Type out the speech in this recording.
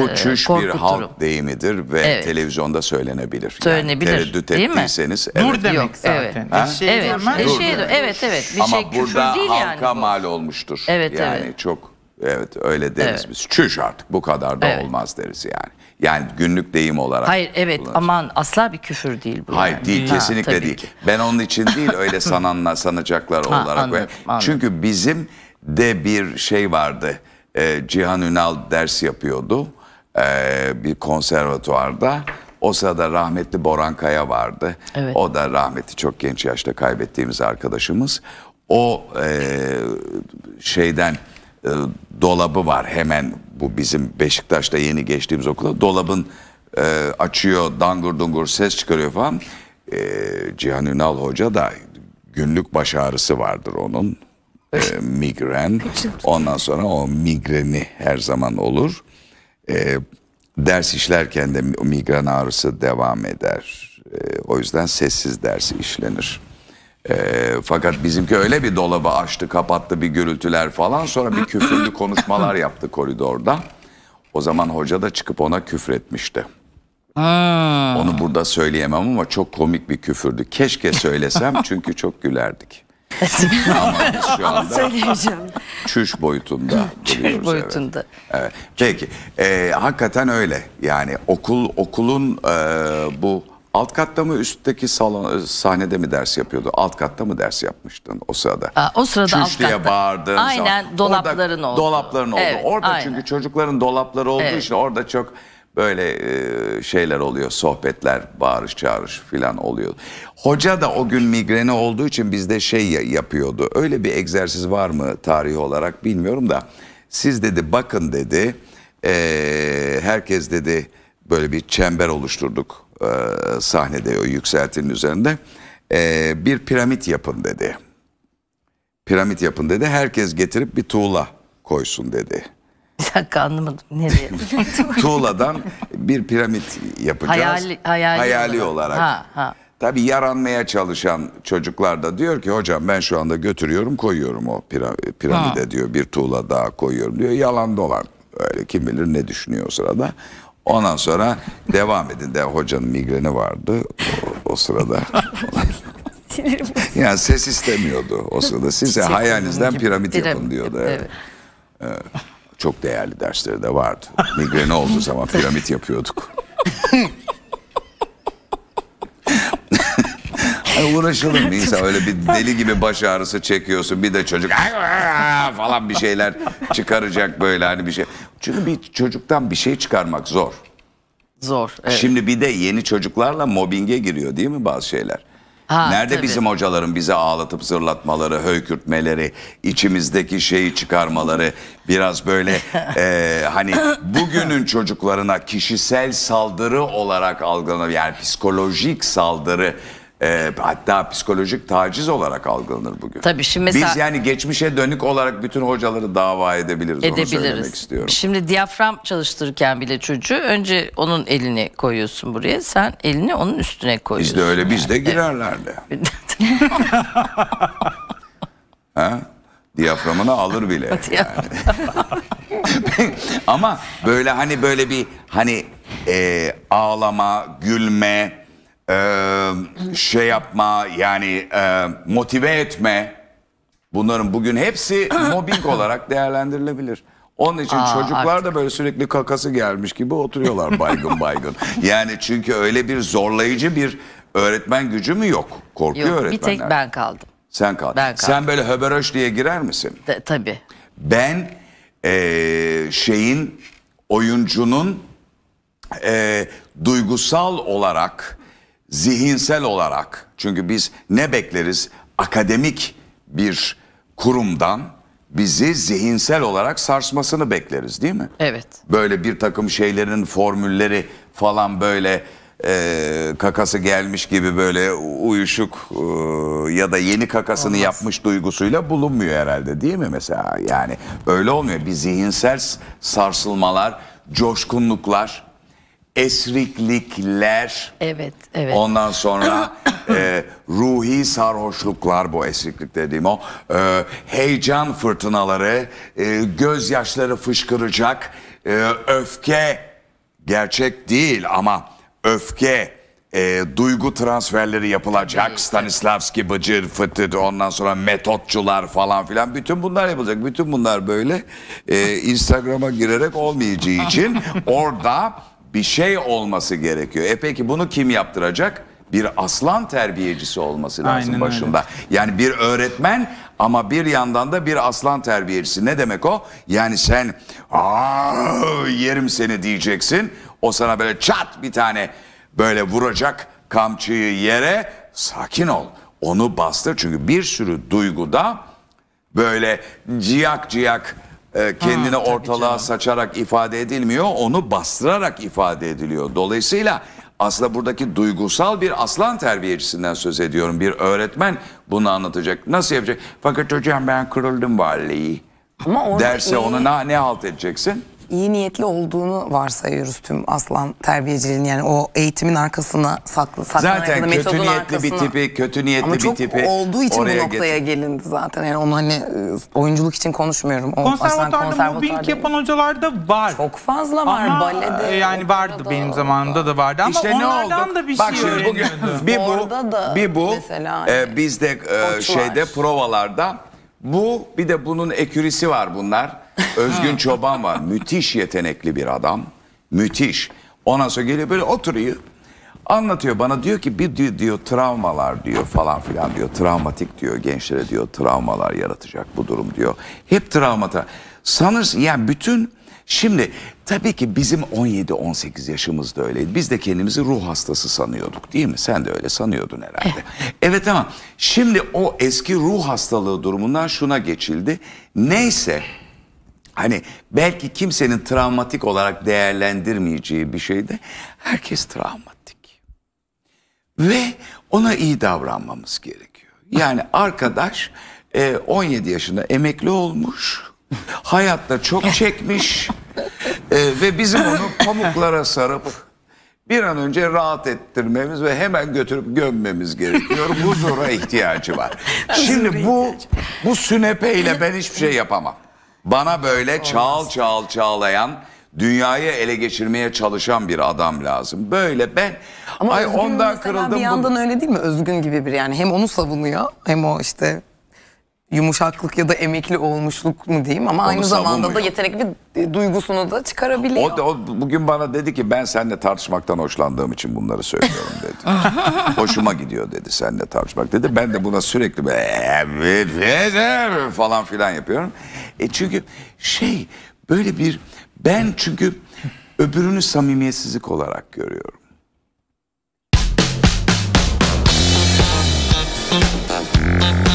Bu çüş ee, bir halk deyimidir ve evet. televizyonda söylenebilir. Söylenebilir. Yani tereddüt değil ettiyseniz. Mi? Evet. Dur demek Yok, zaten. Şey evet. Eşeğe evet. Evet evet. Bir Ama şey burada değil halka yani mal olmuştur. Evet yani evet. çok evet öyle deriz evet. biz. Çüş artık bu kadar da evet. olmaz deriz yani. Yani günlük deyim olarak. Hayır evet aman asla bir küfür değil bu. Hayır yani. değil ha, kesinlikle değil. Ki. Ben onun için değil öyle sananla sanacaklar ha, olarak. Anladım, anladım. Çünkü bizim de bir şey vardı. Ee, Cihan Ünal ders yapıyordu e, bir konservatuvarda. O sırada rahmetli Boran Kaya vardı. Evet. O da rahmetli çok genç yaşta kaybettiğimiz arkadaşımız. O e, şeyden e, dolabı var hemen bu bizim Beşiktaş'ta yeni geçtiğimiz okula. Dolabın e, açıyor dangur dungur ses çıkarıyor falan. E, Cihan Ünal Hoca da günlük baş ağrısı vardır onun. E, migren. Ondan sonra o migreni her zaman olur. E, ders işlerken de migren ağrısı devam eder. E, o yüzden sessiz dersi işlenir. E, fakat bizimki öyle bir dolabı açtı, kapattı bir gürültüler falan. Sonra bir küfürlü konuşmalar yaptı koridorda. O zaman hoca da çıkıp ona küfretmişti. Aa. Onu burada söyleyemem ama çok komik bir küfürdü. Keşke söylesem çünkü çok gülerdik şu anda. Söyleyeceğim. Çüş boyutunda. Çüş boyutunda. Evet. evet. Peki. Ee, hakikaten öyle. Yani okul okulun e, bu alt katta mı üstteki salon e, sahnede mi ders yapıyordu? Alt katta mı ders yapmıştın o sırada? Aa, o sırada Çüş alt katta. diye bağırdığın Aynen zaman. dolapların orada, oldu. Dolapların oldu. Evet, orada aynen. çünkü çocukların dolapları olduğu evet. için orada çok Böyle e, şeyler oluyor, sohbetler, bağırış çağırış filan oluyor. Hoca da o gün migreni olduğu için bizde şey yapıyordu. Öyle bir egzersiz var mı tarihi olarak bilmiyorum da. Siz dedi bakın dedi, herkes dedi böyle bir çember oluşturduk sahnede o yükseltinin üzerinde. bir piramit yapın dedi. Piramit yapın dedi, herkes getirip bir tuğla koysun dedi. Bir dakika anlamadım. Nereye? Tuğla'dan bir piramit yapacağız. Hayali, hayali, hayali olarak. olarak. Ha, ha. Tabii yaranmaya çalışan çocuklar da diyor ki hocam ben şu anda götürüyorum koyuyorum o piramide ha. diyor bir tuğla daha koyuyorum diyor. Yalan dolan öyle kim bilir ne düşünüyor o sırada. Ondan sonra devam edin de hocanın migreni vardı o, o sırada. yani ses istemiyordu o sırada size hayalinizden piramit yapın diyordu. Evet. evet çok değerli dersleri de vardı. Migren olduğu zaman piramit yapıyorduk. Ay uğraşalım insan öyle bir deli gibi baş ağrısı çekiyorsun bir de çocuk falan bir şeyler çıkaracak böyle hani bir şey. Çünkü bir çocuktan bir şey çıkarmak zor. Zor. Evet. Şimdi bir de yeni çocuklarla mobbinge giriyor değil mi bazı şeyler? Ha, Nerede tabii. bizim hocaların bizi ağlatıp zırlatmaları, höykürtmeleri, içimizdeki şeyi çıkarmaları biraz böyle e, hani bugünün çocuklarına kişisel saldırı olarak algılanıyor. Yani psikolojik saldırı e, hatta psikolojik taciz olarak algılanır bugün. Tabii şimdi mesela... Biz yani geçmişe dönük olarak bütün hocaları dava edebiliriz. Edebiliriz. Onu söylemek istiyorum. Şimdi diyafram çalıştırırken bile çocuğu önce onun elini koyuyorsun buraya. Sen elini onun üstüne koyuyorsun. Biz de öyle yani. biz de girerlerdi. ha? Diyaframını alır bile. Yani. Ama böyle hani böyle bir hani e, ağlama, gülme, e, şey yapma yani e, motive etme bunların bugün hepsi mobbing olarak değerlendirilebilir. Onun için Aa, çocuklar artık. da böyle sürekli kakası gelmiş gibi oturuyorlar baygın baygın. yani çünkü öyle bir zorlayıcı bir öğretmen gücü mü yok? Korkuyor yok, öğretmenler. Bir tek ben kaldım. Sen kaldın. Ben kaldım. Sen böyle höberöş diye girer misin? De, tabii. Ben ee, şeyin oyuncunun e, duygusal olarak zihinsel olarak çünkü biz ne bekleriz akademik bir kurumdan bizi zihinsel olarak sarsmasını bekleriz değil mi? Evet. Böyle bir takım şeylerin formülleri falan böyle e, kakası gelmiş gibi böyle uyuşuk e, ya da yeni kakasını Olmaz. yapmış duygusuyla bulunmuyor herhalde değil mi mesela? Yani öyle olmuyor. Bir zihinsel sarsılmalar, coşkunluklar esriklikler. Evet, evet. Ondan sonra e, ruhi sarhoşluklar bu esriklik dediğim o. E, heyecan fırtınaları, e, gözyaşları fışkıracak, e, öfke gerçek değil ama öfke e, duygu transferleri yapılacak. Tabii, Stanislavski, Bıcır, Fıtır, ondan sonra metotçular falan filan. Bütün bunlar yapılacak. Bütün bunlar böyle e, Instagram'a girerek olmayacağı için orada bir şey olması gerekiyor. E peki bunu kim yaptıracak? Bir aslan terbiyecisi olması lazım Aynen başında. Öyle. Yani bir öğretmen ama bir yandan da bir aslan terbiyecisi. Ne demek o? Yani sen yerim seni diyeceksin. O sana böyle çat bir tane böyle vuracak kamçıyı yere. Sakin ol. Onu bastır. Çünkü bir sürü duyguda böyle ciyak ciyak ee, kendini ha, ortalığa canım. saçarak ifade edilmiyor. Onu bastırarak ifade ediliyor. Dolayısıyla aslında buradaki duygusal bir aslan terbiyecisinden söz ediyorum. Bir öğretmen bunu anlatacak. Nasıl yapacak? Fakat hocam ben kırıldım vallahi. Ama onu Derse iyi. onu ne, ne halt edeceksin? iyi niyetli olduğunu varsayıyoruz tüm aslan terbiyeciliğinin yani o eğitimin arkasına saklı saklanan zaten kötü niyetli bir tipi kötü niyetli bir tipi olduğu için bu noktaya getir. gelindi zaten yani onu hani e, oyunculuk için konuşmuyorum o konservatuarda, konservatuarda mobbing yapan hocalar da var çok fazla var Aha, balede e, yani vardı da, benim zamanımda da vardı ama işte ne oldu? da bir Bak şey şimdi öğreniyordu. bugün bir bu bir bu mesela, e, hani bizde e, şeyde provalarda bu bir de bunun ekürisi var bunlar Özgün Çoban var. Müthiş yetenekli bir adam. Müthiş. Ondan sonra geliyor böyle oturuyor. Anlatıyor bana diyor ki bir diyor, diyor travmalar diyor falan filan diyor. Travmatik diyor gençlere diyor travmalar yaratacak bu durum diyor. Hep travmata. Sanırsın yani bütün şimdi tabii ki bizim 17-18 yaşımızda öyleydi. Biz de kendimizi ruh hastası sanıyorduk değil mi? Sen de öyle sanıyordun herhalde. Evet, evet ama şimdi o eski ruh hastalığı durumundan şuna geçildi. Neyse hani belki kimsenin travmatik olarak değerlendirmeyeceği bir şeyde herkes travmatik. Ve ona iyi davranmamız gerekiyor. Yani arkadaş 17 e, yaşında emekli olmuş, hayatta çok çekmiş e, ve bizim onu pamuklara sarıp bir an önce rahat ettirmemiz ve hemen götürüp gömmemiz gerekiyor. Huzura ihtiyacı var. Şimdi bu bu sünepeyle ben hiçbir şey yapamam. Bana böyle çağal çağal çağlayan, dünyayı ele geçirmeye çalışan bir adam lazım. Böyle ben Ama ay ondan kırıldım. bir bu- yandan öyle değil mi? Özgün gibi bir yani hem onu savunuyor hem o işte yumuşaklık ya da emekli olmuşluk mu diyeyim ama Onu aynı zamanda da yetenekli bir duygusunu da çıkarabiliyor. O, o bugün bana dedi ki ben seninle tartışmaktan hoşlandığım için bunları söylüyorum dedi. Hoşuma gidiyor dedi seninle tartışmak dedi. Ben de buna sürekli böyle falan filan yapıyorum. E çünkü şey böyle bir ben çünkü öbürünü samimiyetsizlik olarak görüyorum. Thank you.